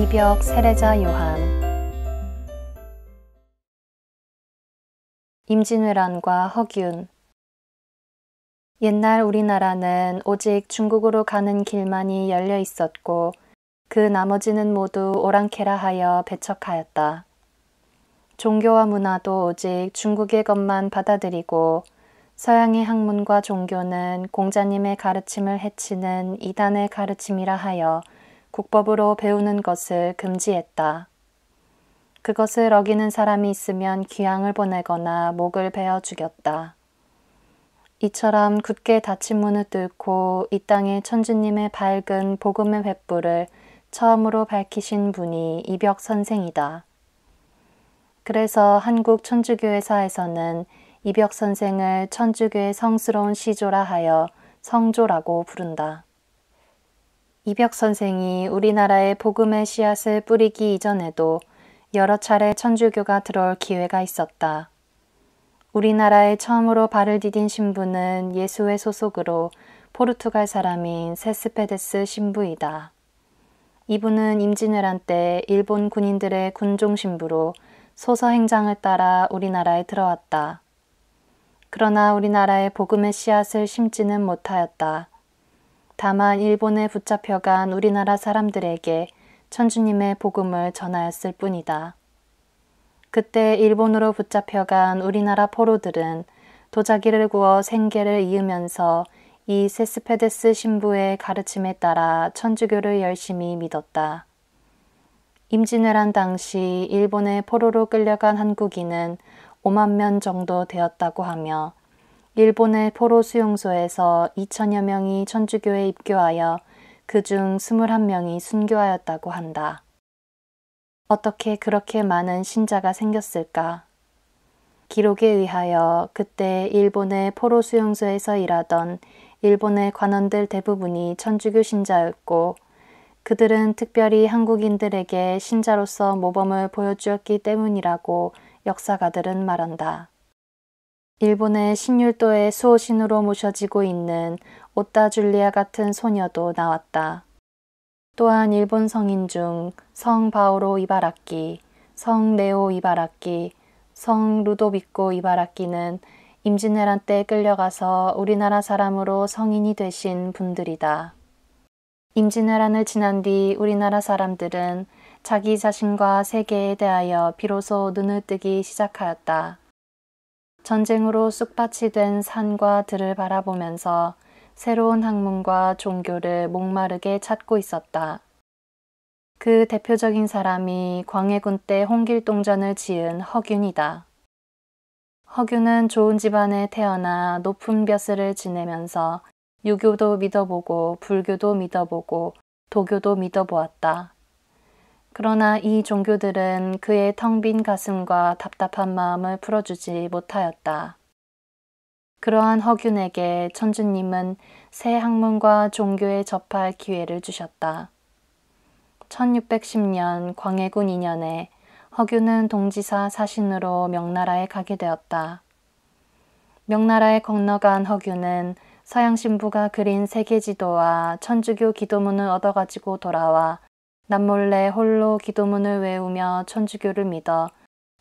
이벽 세례자 요한 임진왜란과 허균 옛날 우리나라는 오직 중국으로 가는 길만이 열려 있었고 그 나머지는 모두 오랑캐라 하여 배척하였다. 종교와 문화도 오직 중국의 것만 받아들이고 서양의 학문과 종교는 공자님의 가르침을 해치는 이단의 가르침이라 하여 국법으로 배우는 것을 금지했다. 그것을 어기는 사람이 있으면 귀향을 보내거나 목을 베어 죽였다. 이처럼 굳게 닫힌 문을 뚫고 이땅에 천주님의 밝은 복음의 횃불을 처음으로 밝히신 분이 이벽 선생이다. 그래서 한국 천주교회사에서는 이벽 선생을 천주교의 성스러운 시조라 하여 성조라고 부른다. 이벽 선생이 우리나라에 복음의 씨앗을 뿌리기 이전에도 여러 차례 천주교가 들어올 기회가 있었다. 우리나라에 처음으로 발을 디딘 신부는 예수의 소속으로 포르투갈 사람인 세스페데스 신부이다. 이분은 임진왜란 때 일본 군인들의 군종 신부로 소서 행장을 따라 우리나라에 들어왔다. 그러나 우리나라에 복음의 씨앗을 심지는 못하였다. 다만 일본에 붙잡혀간 우리나라 사람들에게 천주님의 복음을 전하였을 뿐이다. 그때 일본으로 붙잡혀간 우리나라 포로들은 도자기를 구워 생계를 이으면서 이 세스페데스 신부의 가르침에 따라 천주교를 열심히 믿었다. 임진왜란 당시 일본의 포로로 끌려간 한국인은 5만 명 정도 되었다고 하며 일본의 포로 수용소에서 2천여 명이 천주교에 입교하여 그 중 21명이 순교하였다고 한다. 어떻게 그렇게 많은 신자가 생겼을까? 기록에 의하여 그때 일본의 포로 수용소에서 일하던 일본의 관원들 대부분이 천주교 신자였고 그들은 특별히 한국인들에게 신자로서 모범을 보여주었기 때문이라고 역사가들은 말한다. 일본의 신율도의 수호신으로 모셔지고 있는 오따 줄리아 같은 소녀도 나왔다. 또한 일본 성인 중 성 바오로 이바라키, 성 네오 이바라키, 성 루도비코 이바라키는 임진왜란 때 끌려가서 우리나라 사람으로 성인이 되신 분들이다. 임진왜란을 지난 뒤 우리나라 사람들은 자기 자신과 세계에 대하여 비로소 눈을 뜨기 시작하였다. 전쟁으로 쑥밭이 된 산과 들을 바라보면서 새로운 학문과 종교를 목마르게 찾고 있었다. 그 대표적인 사람이 광해군 때 홍길동전을 지은 허균이다. 허균은 좋은 집안에 태어나 높은 벼슬을 지내면서 유교도 믿어보고 불교도 믿어보고 도교도 믿어보았다. 그러나 이 종교들은 그의 텅 빈 가슴과 답답한 마음을 풀어주지 못하였다. 그러한 허균에게 천주님은 새 학문과 종교에 접할 기회를 주셨다. 1610년 광해군 2년에 허균은 동지사 사신으로 명나라에 가게 되었다. 명나라에 건너간 허균은 서양 신부가 그린 세계 지도와 천주교 기도문을 얻어가지고 돌아와 남몰래 홀로 기도문을 외우며 천주교를 믿어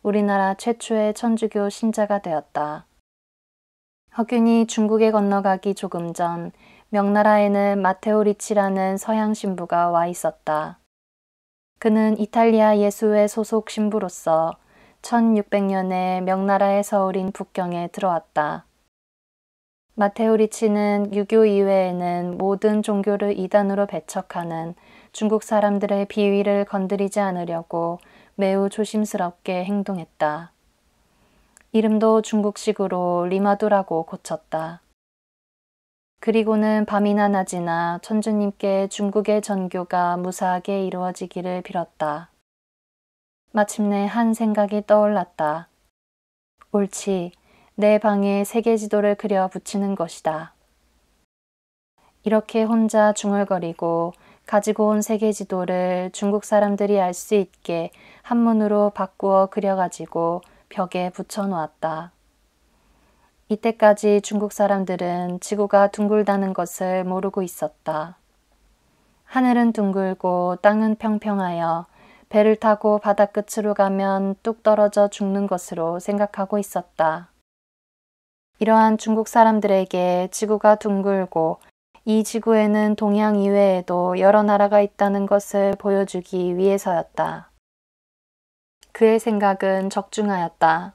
우리나라 최초의 천주교 신자가 되었다. 허균이 중국에 건너가기 조금 전 명나라에는 마테오 리치라는 서양 신부가 와 있었다. 그는 이탈리아 예수회 소속 신부로서 1600년에 명나라의 서울인 북경에 들어왔다. 마테오 리치는 유교 이외에는 모든 종교를 이단으로 배척하는 중국 사람들의 비위를 건드리지 않으려고 매우 조심스럽게 행동했다. 이름도 중국식으로 리마두라고 고쳤다. 그리고는 밤이나 낮이나 천주님께 중국의 전교가 무사하게 이루어지기를 빌었다. 마침내 한 생각이 떠올랐다. 옳지, 내 방에 세계 지도를 그려 붙이는 것이다. 이렇게 혼자 중얼거리고 가지고 온 세계 지도를 중국 사람들이 알 수 있게 한문으로 바꾸어 그려가지고 벽에 붙여 놓았다. 이때까지 중국 사람들은 지구가 둥글다는 것을 모르고 있었다. 하늘은 둥글고 땅은 평평하여 배를 타고 바다 끝으로 가면 뚝 떨어져 죽는 것으로 생각하고 있었다. 이러한 중국 사람들에게 지구가 둥글고 이 지구에는 동양 이외에도 여러 나라가 있다는 것을 보여주기 위해서였다. 그의 생각은 적중하였다.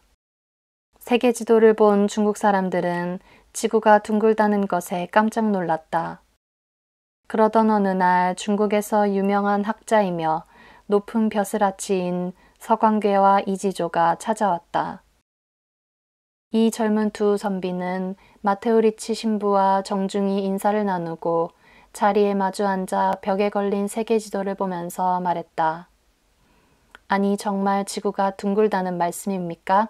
세계 지도를 본 중국 사람들은 지구가 둥글다는 것에 깜짝 놀랐다. 그러던 어느 날 중국에서 유명한 학자이며 높은 벼슬아치인 서광괴와 이지조가 찾아왔다. 이 젊은 두 선비는 마테오리치 신부와 정중히 인사를 나누고 자리에 마주 앉아 벽에 걸린 세계 지도를 보면서 말했다. 아니 정말 지구가 둥글다는 말씀입니까?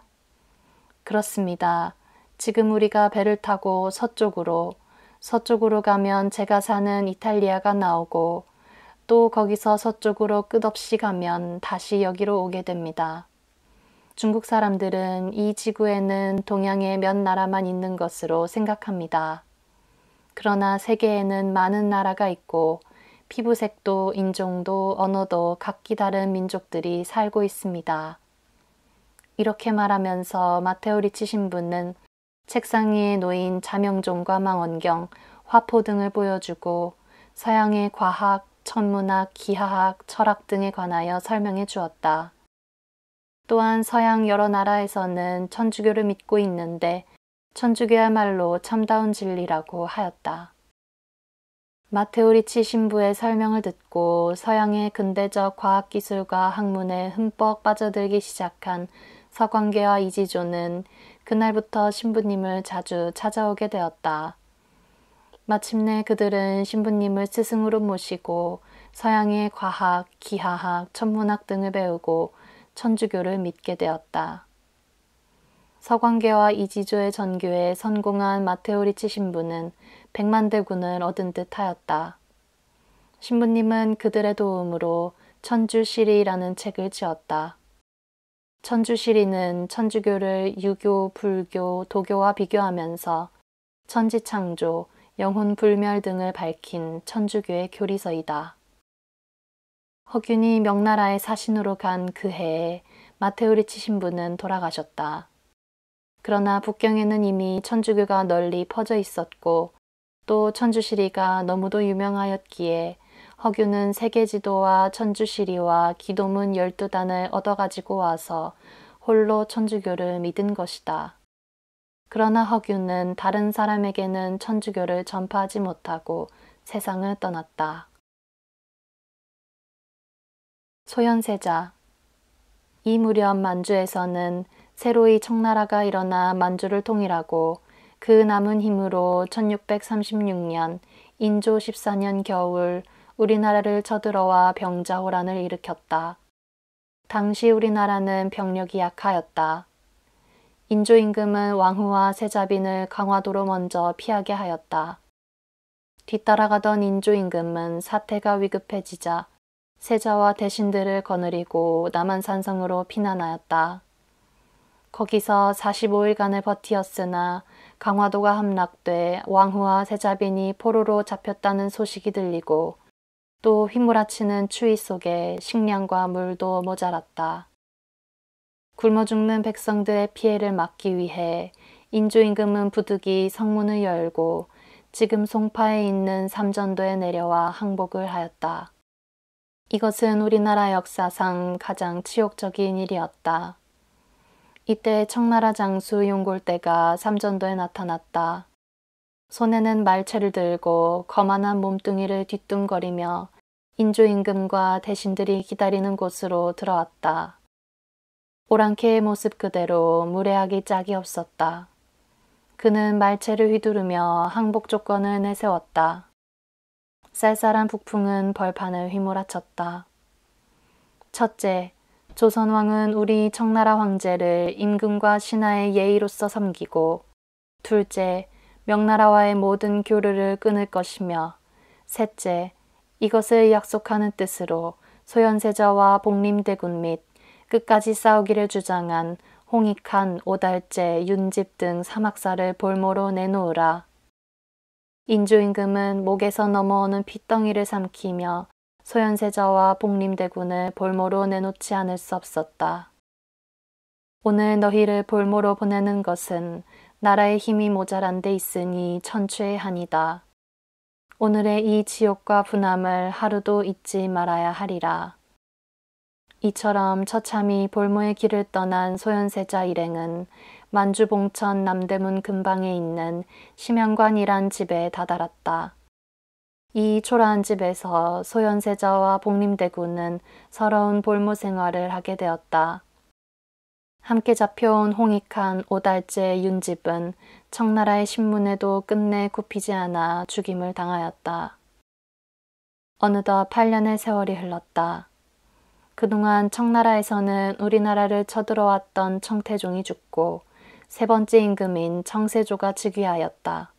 그렇습니다. 지금 우리가 배를 타고 서쪽으로, 서쪽으로 가면 제가 사는 이탈리아가 나오고, 또 거기서 서쪽으로 끝없이 가면 다시 여기로 오게 됩니다. 중국 사람들은 이 지구에는 동양의 몇 나라만 있는 것으로 생각합니다. 그러나 세계에는 많은 나라가 있고 피부색도 인종도 언어도 각기 다른 민족들이 살고 있습니다. 이렇게 말하면서 마테오 리치 신부는 책상 위에 놓인 자명종과 망원경, 화포 등을 보여주고 서양의 과학, 천문학, 기하학, 철학 등에 관하여 설명해 주었다. 또한 서양 여러 나라에서는 천주교를 믿고 있는데 천주교야말로 참다운 진리라고 하였다. 마테오리치 신부의 설명을 듣고 서양의 근대적 과학기술과 학문에 흠뻑 빠져들기 시작한 서광계와 이지조는 그날부터 신부님을 자주 찾아오게 되었다. 마침내 그들은 신부님을 스승으로 모시고 서양의 과학, 기하학, 천문학 등을 배우고 천주교를 믿게 되었다. 서광계와 이지조의 전교에 선공한 마테오리치 신부는 백만대군을 얻은 듯 하였다. 신부님은 그들의 도움으로 천주시리라는 책을 지었다. 천주시리는 천주교를 유교, 불교, 도교와 비교하면서 천지창조, 영혼불멸 등을 밝힌 천주교의 교리서이다. 허균이 명나라의 사신으로 간 그 해에 마테우리치 신부는 돌아가셨다. 그러나 북경에는 이미 천주교가 널리 퍼져 있었고 또 천주시리가 너무도 유명하였기에 허균은 세계지도와 천주시리와 기도문 1 2 단을 얻어가지고 와서 홀로 천주교를 믿은 것이다. 그러나 허균은 다른 사람에게는 천주교를 전파하지 못하고 세상을 떠났다. 소현세자 이 무렵 만주에서는 새로이 청나라가 일어나 만주를 통일하고 그 남은 힘으로 1636년 인조 14년 겨울 우리나라를 쳐들어와 병자호란을 일으켰다. 당시 우리나라는 병력이 약하였다. 인조 임금은 왕후와 세자빈을 강화도로 먼저 피하게 하였다. 뒤따라가던 인조 임금은 사태가 위급해지자 세자와 대신들을 거느리고 남한산성으로 피난하였다. 거기서 45일간을 버티었으나 강화도가 함락돼 왕후와 세자빈이 포로로 잡혔다는 소식이 들리고 또 휘몰아치는 추위 속에 식량과 물도 모자랐다. 굶어 죽는 백성들의 피해를 막기 위해 인조임금은 부득이 성문을 열고 지금 송파에 있는 삼전도에 내려와 항복을 하였다. 이것은 우리나라 역사상 가장 치욕적인 일이었다. 이때 청나라 장수 용골대가 삼전도에 나타났다. 손에는 말채를 들고 거만한 몸뚱이를 뒤뚱거리며 인조임금과 대신들이 기다리는 곳으로 들어왔다. 오랑캐의 모습 그대로 무례하기 짝이 없었다. 그는 말채를 휘두르며 항복 조건을 내세웠다. 쌀쌀한 북풍은 벌판을 휘몰아쳤다. 첫째, 조선왕은 우리 청나라 황제를 임금과 신하의 예의로서 섬기고, 둘째, 명나라와의 모든 교류를 끊을 것이며, 셋째, 이것을 약속하는 뜻으로 소현세자와 복림대군 및 끝까지 싸우기를 주장한 홍익한, 오달재, 윤집 등 사막사를 볼모로 내놓으라. 인조임금은 목에서 넘어오는 핏덩이를 삼키며 소현세자와 복림대군을 볼모로 내놓지 않을 수 없었다. 오늘 너희를 볼모로 보내는 것은 나라의 힘이 모자란 데 있으니 천추의 한이다. 오늘의 이 지옥과 분함을 하루도 잊지 말아야 하리라. 이처럼 처참히 볼모의 길을 떠난 소현세자 일행은 만주봉천 남대문 근방에 있는 심양관이란 집에 다다랐다. 이 초라한 집에서 소현세자와 복림대군은 서러운 볼모 생활을 하게 되었다. 함께 잡혀온 홍익한 오달째 윤집은 청나라의 신문에도 끝내 굽히지 않아 죽임을 당하였다. 어느덧 8년의 세월이 흘렀다. 그동안 청나라에서는 우리나라를 쳐들어왔던 청태종이 죽고 세 번째 임금인 청세조가 즉위하였다.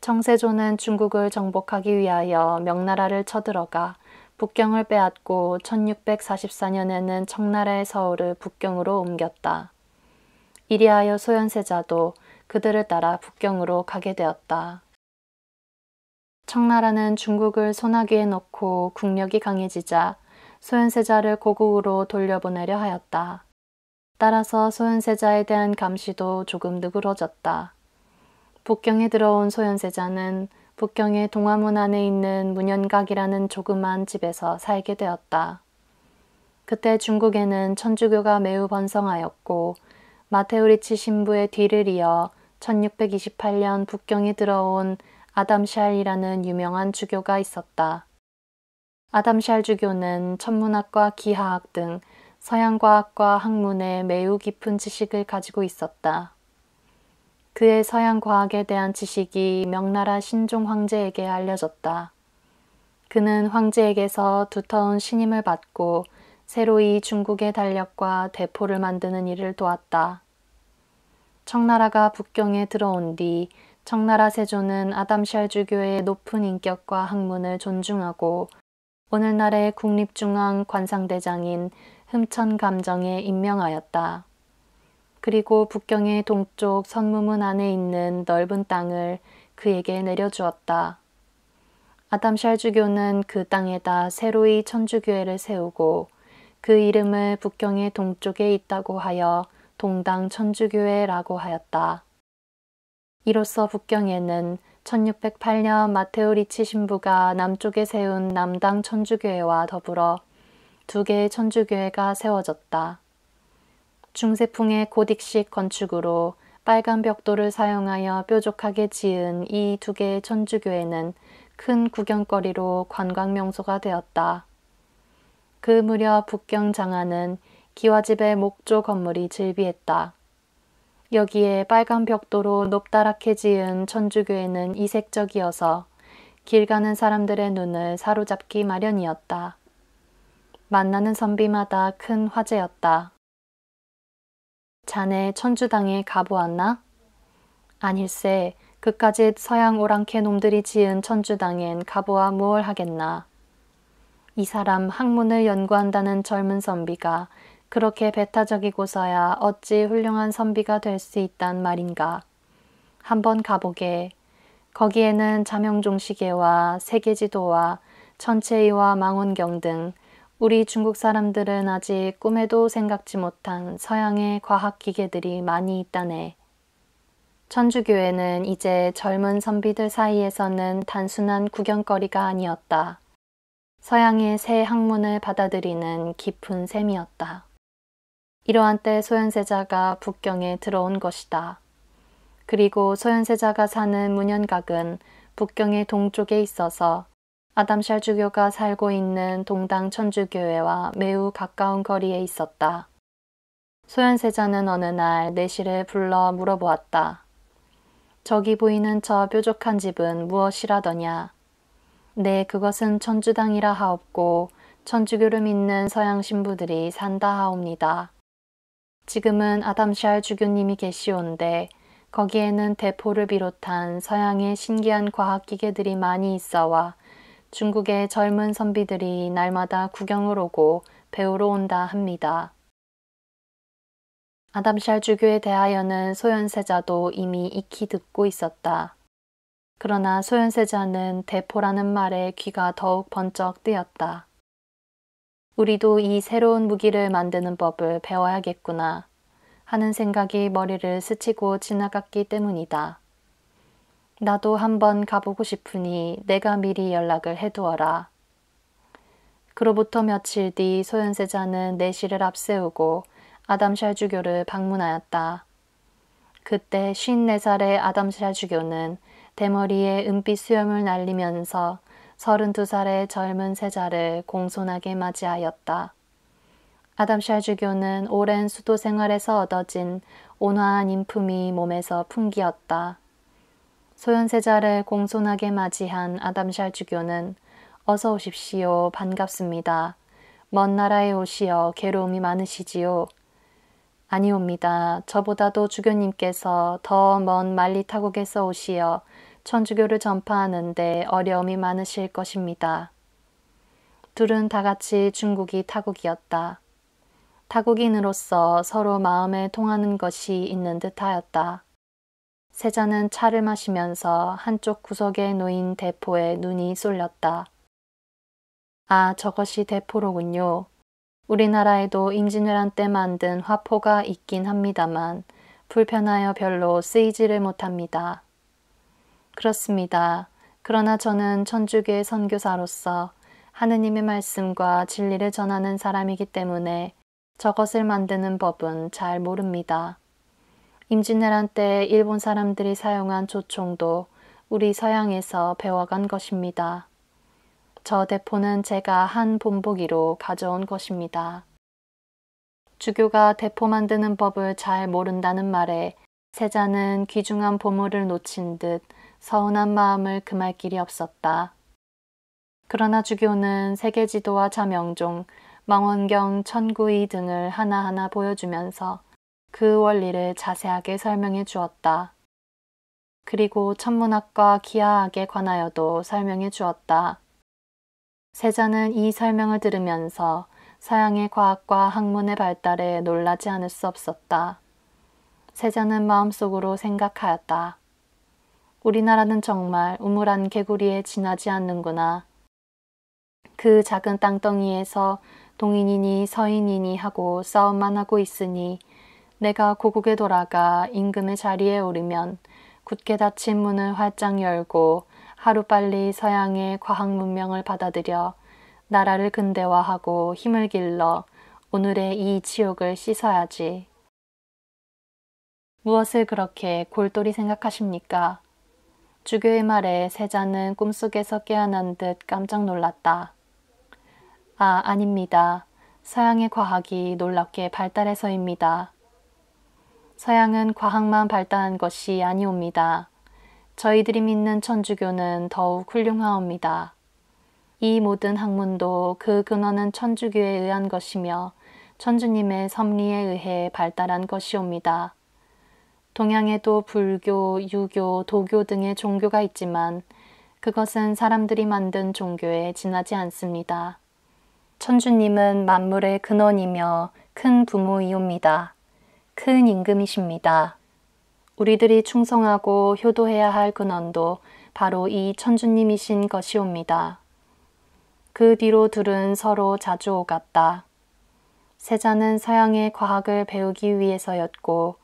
청세조는 중국을 정복하기 위하여 명나라를 쳐들어가 북경을 빼앗고 1644년에는 청나라의 서울을 북경으로 옮겼다. 이리하여 소현세자도 그들을 따라 북경으로 가게 되었다. 청나라는 중국을 소나기에놓고 국력이 강해지자 소현세자를 고국으로 돌려보내려 하였다. 따라서 소현세자에 대한 감시도 조금 느그러졌다 북경에 들어온 소현세자는 북경의 동화문 안에 있는 문현각이라는 조그만 집에서 살게 되었다. 그때 중국에는 천주교가 매우 번성하였고 마테우리치 신부의 뒤를 이어 1628년 북경에 들어온 아담샬이라는 유명한 주교가 있었다. 아담샬 주교는 천문학과 기하학 등 서양과학과 학문에 매우 깊은 지식을 가지고 있었다. 그의 서양과학에 대한 지식이 명나라 신종 황제에게 알려졌다. 그는 황제에게서 두터운 신임을 받고 새로이 중국의 달력과 대포를 만드는 일을 도왔다. 청나라가 북경에 들어온 뒤 청나라 세조는 아담샬 주교의 높은 인격과 학문을 존중하고 오늘날의 국립중앙 관상대장인 흠천 감정에 임명하였다. 그리고 북경의 동쪽 선무문 안에 있는 넓은 땅을 그에게 내려주었다. 아담샬주교는 그 땅에다 새로이 천주교회를 세우고 그 이름을 북경의 동쪽에 있다고 하여 동당 천주교회라고 하였다. 이로써 북경에는 1608년 마테오 리치 신부가 남쪽에 세운 남당 천주교회와 더불어 두 개의 천주교회가 세워졌다. 중세풍의 고딕식 건축으로 빨간 벽돌을 사용하여 뾰족하게 지은 이 두 개의 천주교회는 큰 구경거리로 관광명소가 되었다. 그 무렵 북경 장안은 기와집의 목조 건물이 즐비했다. 여기에 빨간 벽돌로 높다랗게 지은 천주교회는 이색적이어서 길 가는 사람들의 눈을 사로잡기 마련이었다. 만나는 선비마다 큰 화제였다. 자네 천주당에 가보았나? 아닐세, 그까짓 서양 오랑캐 놈들이 지은 천주당엔 가보아 무얼 하겠나. 이 사람 학문을 연구한다는 젊은 선비가 그렇게 배타적이고서야 어찌 훌륭한 선비가 될 수 있단 말인가. 한번 가보게. 거기에는 자명종시계와 세계지도와 천체이와 망원경 등 우리 중국 사람들은 아직 꿈에도 생각지 못한 서양의 과학기계들이 많이 있다네. 천주교회는 이제 젊은 선비들 사이에서는 단순한 구경거리가 아니었다. 서양의 새 학문을 받아들이는 깊은 셈이었다. 이러한 때 소현세자가 북경에 들어온 것이다. 그리고 소현세자가 사는 문현각은 북경의 동쪽에 있어서 아담샬 주교가 살고 있는 동당 천주교회와 매우 가까운 거리에 있었다. 소현세자는 어느 날 내실을 불러 물어보았다. 저기 보이는 저 뾰족한 집은 무엇이라더냐? 네, 그것은 천주당이라 하옵고 천주교를 믿는 서양 신부들이 산다 하옵니다. 지금은 아담샬 주교님이 계시온데 거기에는 대포를 비롯한 서양의 신기한 과학기계들이 많이 있어와 중국의 젊은 선비들이 날마다 구경을 오고 배우러 온다 합니다. 아담샬 주교에 대하여는 소현세자도 이미 익히 듣고 있었다. 그러나 소현세자는 대포라는 말에 귀가 더욱 번쩍 뜨였다. 우리도 이 새로운 무기를 만드는 법을 배워야겠구나 하는 생각이 머리를 스치고 지나갔기 때문이다. 나도 한번 가보고 싶으니 내가 미리 연락을 해두어라. 그로부터 며칠 뒤 소현세자는 내실을 앞세우고 아담샬 주교를 방문하였다. 그때 54살의 아담샬 주교는 대머리에 은빛 수염을 날리면서 32살의 젊은 세자를 공손하게 맞이하였다. 아담샬 주교는 오랜 수도 생활에서 얻어진 온화한 인품이 몸에서 풍기었다. 소현세자를 공손하게 맞이한 아담샬 주교는 어서 오십시오. 반갑습니다. 먼 나라에 오시어 괴로움이 많으시지요. 아니옵니다. 저보다도 주교님께서 더 먼 말리 타국에서 오시어 천주교를 전파하는데 어려움이 많으실 것입니다. 둘은 다 같이 중국이 타국이었다. 타국인으로서 서로 마음에 통하는 것이 있는 듯하였다. 세자는 차를 마시면서 한쪽 구석에 놓인 대포에 눈이 쏠렸다. 아, 저것이 대포로군요. 우리나라에도 임진왜란 때 만든 화포가 있긴 합니다만 불편하여 별로 쓰이지를 못합니다. 그렇습니다. 그러나 저는 천주교의 선교사로서 하느님의 말씀과 진리를 전하는 사람이기 때문에 저것을 만드는 법은 잘 모릅니다. 임진왜란 때 일본 사람들이 사용한 조총도 우리 서양에서 배워간 것입니다. 저 대포는 제가 한 본보기로 가져온 것입니다. 주교가 대포 만드는 법을 잘 모른다는 말에 세자는 귀중한 보물을 놓친 듯 서운한 마음을 금할 길이 없었다. 그러나 주교는 세계지도와 자명종, 망원경 천구이 등을 하나하나 보여주면서 그 원리를 자세하게 설명해 주었다. 그리고 천문학과 기하학에 관하여도 설명해 주었다. 세자는 이 설명을 들으면서 서양의 과학과 학문의 발달에 놀라지 않을 수 없었다. 세자는 마음속으로 생각하였다. 우리나라는 정말 우물안 개구리에 지나지 않는구나. 그 작은 땅덩이에서 동인이니 서인이니 하고 싸움만 하고 있으니 내가 고국에 돌아가 임금의 자리에 오르면 굳게 닫힌 문을 활짝 열고 하루빨리 서양의 과학 문명을 받아들여 나라를 근대화하고 힘을 길러 오늘의 이 지옥을 씻어야지. 무엇을 그렇게 골똘히 생각하십니까? 주교의 말에 세자는 꿈속에서 깨어난 듯 깜짝 놀랐다. 아, 아닙니다. 서양의 과학이 놀랍게 발달해서입니다. 서양은 과학만 발달한 것이 아니옵니다. 저희들이 믿는 천주교는 더욱 훌륭하옵니다. 이 모든 학문도 그 근원은 천주교에 의한 것이며 천주님의 섭리에 의해 발달한 것이옵니다. 동양에도 불교, 유교, 도교 등의 종교가 있지만 그것은 사람들이 만든 종교에 지나지 않습니다. 천주님은 만물의 근원이며 큰 부모이옵니다. 큰 임금이십니다. 우리들이 충성하고 효도해야 할 근원도 바로 이 천주님이신 것이옵니다. 그 뒤로 둘은 서로 자주 오갔다. 세자는 서양의 과학을 배우기 위해서였고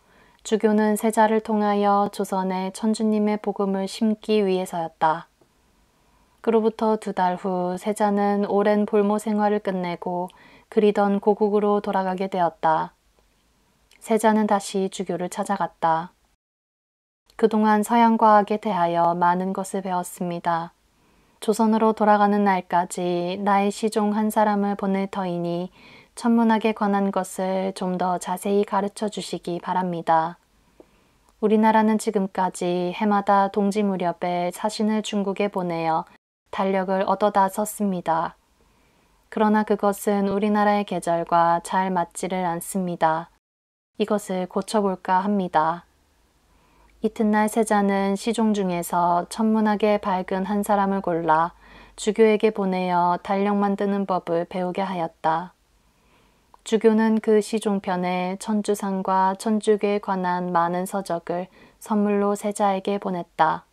주교는 세자를 통하여 조선에 천주님의 복음을 심기 위해서였다. 그로부터 두 달 후 세자는 오랜 볼모 생활을 끝내고 그리던 고국으로 돌아가게 되었다. 세자는 다시 주교를 찾아갔다. 그동안 서양 과학에 대하여 많은 것을 배웠습니다. 조선으로 돌아가는 날까지 나의 시종 한 사람을 보낼 터이니 천문학에 관한 것을 좀 더 자세히 가르쳐 주시기 바랍니다. 우리나라는 지금까지 해마다 동지 무렵에 사신을 중국에 보내어 달력을 얻어다 썼습니다. 그러나 그것은 우리나라의 계절과 잘 맞지를 않습니다. 이것을 고쳐볼까 합니다. 이튿날 세자는 시종 중에서 천문학에 밝은 한 사람을 골라 주교에게 보내어 달력 만드는 법을 배우게 하였다. 주교는 그 시종편에 천주상과 천주교에 관한 많은 서적을 선물로 세자에게 보냈다.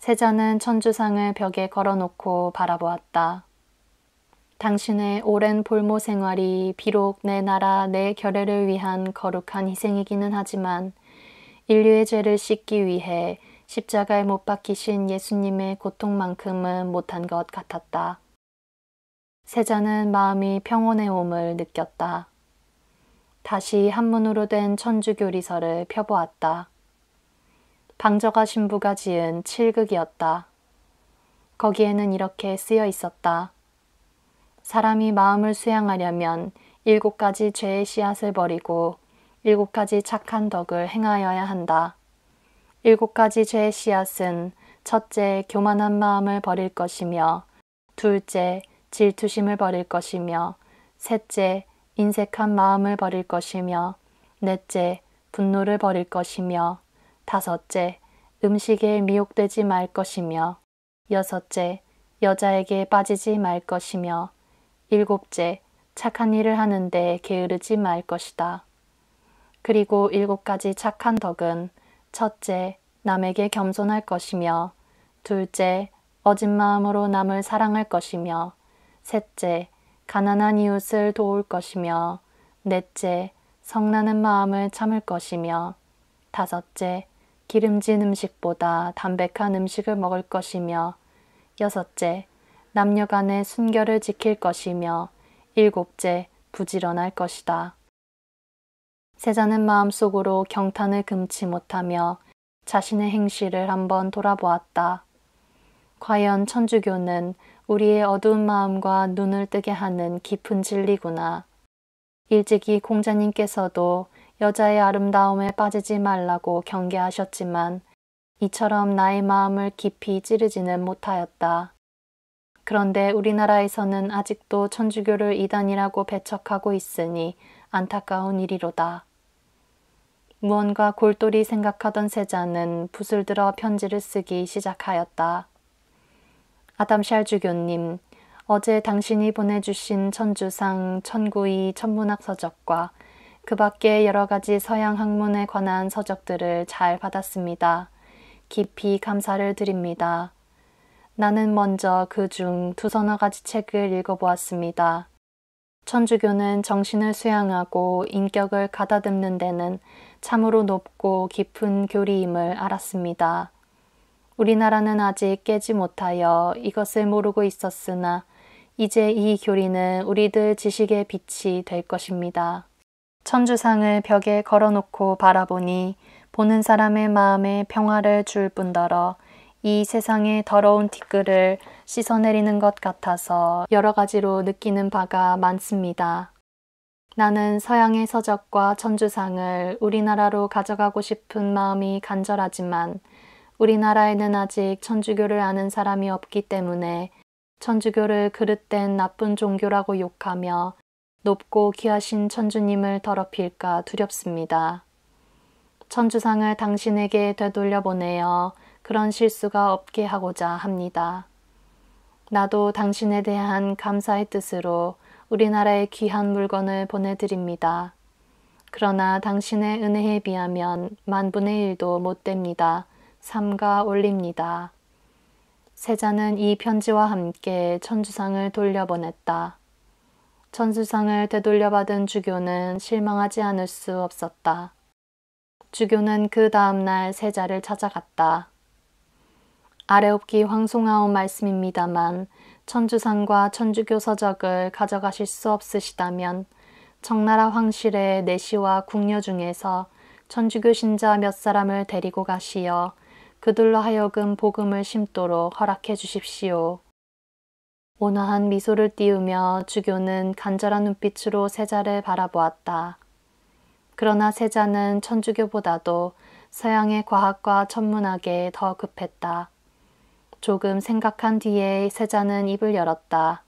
세자는 천주상을 벽에 걸어놓고 바라보았다. 당신의 오랜 볼모 생활이 비록 내 나라 내 결례를 위한 거룩한 희생이기는 하지만 인류의 죄를 씻기 위해 십자가에 못 박히신 예수님의 고통만큼은 못한 것 같았다. 세자는 마음이 평온해옴을 느꼈다. 다시 한문으로 된 천주교리서를 펴보았다. 방저가 신부가 지은 칠극이었다. 거기에는 이렇게 쓰여 있었다. 사람이 마음을 수양하려면 일곱 가지 죄의 씨앗을 버리고 일곱 가지 착한 덕을 행하여야 한다. 일곱 가지 죄의 씨앗은 첫째 교만한 마음을 버릴 것이며 둘째 질투심을 버릴 것이며 셋째 인색한 마음을 버릴 것이며 넷째 분노를 버릴 것이며 다섯째 음식에 미혹되지 말 것이며 여섯째 여자에게 빠지지 말 것이며 일곱째, 착한 일을 하는데 게으르지 말 것이다. 그리고 일곱 가지 착한 덕은 첫째, 남에게 겸손할 것이며 둘째, 어진 마음으로 남을 사랑할 것이며 셋째, 가난한 이웃을 도울 것이며 넷째, 성나는 마음을 참을 것이며 다섯째, 기름진 음식보다 담백한 음식을 먹을 것이며 여섯째, 남녀 간의 순결을 지킬 것이며 일곱째 부지런할 것이다. 세자는 마음속으로 경탄을 금치 못하며 자신의 행실을 한번 돌아보았다. 과연 천주교는 우리의 어두운 마음과 눈을 뜨게 하는 깊은 진리구나. 일찍이 공자님께서도 여자의 아름다움에 빠지지 말라고 경계하셨지만 이처럼 나의 마음을 깊이 찌르지는 못하였다. 그런데 우리나라에서는 아직도 천주교를 이단이라고 배척하고 있으니 안타까운 일이로다. 무언가 골똘히 생각하던 세자는 붓을 들어 편지를 쓰기 시작하였다. 아담샬 주교님, 어제 당신이 보내주신 천주상 천구이 천문학 서적과 그 밖에 여러 가지 서양 학문에 관한 서적들을 잘 받았습니다. 깊이 감사를 드립니다. 나는 먼저 그 중 두 서너 가지 책을 읽어보았습니다. 천주교는 정신을 수양하고 인격을 가다듬는 데는 참으로 높고 깊은 교리임을 알았습니다. 우리나라는 아직 깨지 못하여 이것을 모르고 있었으나 이제 이 교리는 우리들 지식의 빛이 될 것입니다. 천주상을 벽에 걸어놓고 바라보니 보는 사람의 마음에 평화를 줄 뿐더러 이 세상의 더러운 티끌을 씻어내리는 것 같아서 여러 가지로 느끼는 바가 많습니다. 나는 서양의 서적과 천주상을 우리나라로 가져가고 싶은 마음이 간절하지만 우리나라에는 아직 천주교를 아는 사람이 없기 때문에 천주교를 그릇된 나쁜 종교라고 욕하며 높고 귀하신 천주님을 더럽힐까 두렵습니다. 천주상을 당신에게 되돌려 보내어 그런 실수가 없게 하고자 합니다. 나도 당신에 대한 감사의 뜻으로 우리나라에 귀한 물건을 보내드립니다. 그러나 당신의 은혜에 비하면 만분의 일도 못 됩니다. 삼가 올립니다. 세자는 이 편지와 함께 천주상을 돌려보냈다. 천수상을 되돌려받은 주교는 실망하지 않을 수 없었다. 주교는 그 다음날 세자를 찾아갔다. 아래 없기 황송하온 말씀입니다만 천주상과 천주교 서적을 가져가실 수 없으시다면 청나라 황실의 내시와 궁녀 중에서 천주교 신자 몇 사람을 데리고 가시어 그들로 하여금 복음을 심도록 허락해 주십시오. 온화한 미소를 띄우며 주교는 간절한 눈빛으로 세자를 바라보았다. 그러나 세자는 천주교보다도 서양의 과학과 천문학에 더 급했다. 조금 생각한 뒤에 세자는 입을 열었다.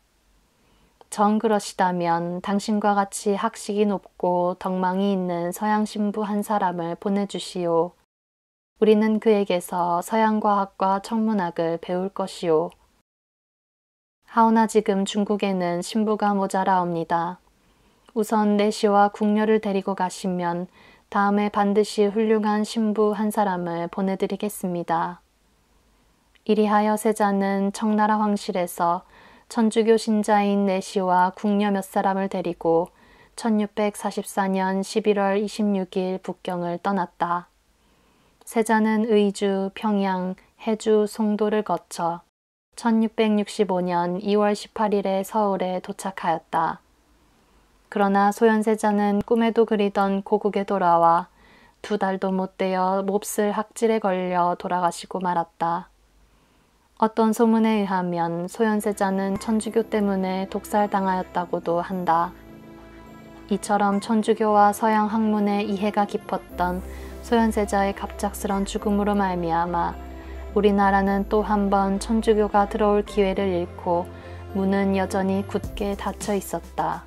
정 그러시다면 당신과 같이 학식이 높고 덕망이 있는 서양 신부 한 사람을 보내주시오. 우리는 그에게서 서양과학과 천문학을 배울 것이오. 하오나 지금 중국에는 신부가 모자라옵니다. 우선 내시와 궁녀를 데리고 가시면 다음에 반드시 훌륭한 신부 한 사람을 보내드리겠습니다. 이리하여 세자는 청나라 황실에서 천주교 신자인 내시와 궁녀 몇 사람을 데리고 1644년 11월 26일 북경을 떠났다. 세자는 의주, 평양, 해주, 송도를 거쳐 1665년 2월 18일에 서울에 도착하였다. 그러나 소현세자는 꿈에도 그리던 고국에 돌아와 두 달도 못 되어 몹쓸 학질에 걸려 돌아가시고 말았다. 어떤 소문에 의하면 소현세자는 천주교 때문에 독살당하였다고도 한다. 이처럼 천주교와 서양 학문의 이해가 깊었던 소현세자의 갑작스런 죽음으로 말미암아 우리나라는 또 한 번 천주교가 들어올 기회를 잃고 문은 여전히 굳게 닫혀 있었다.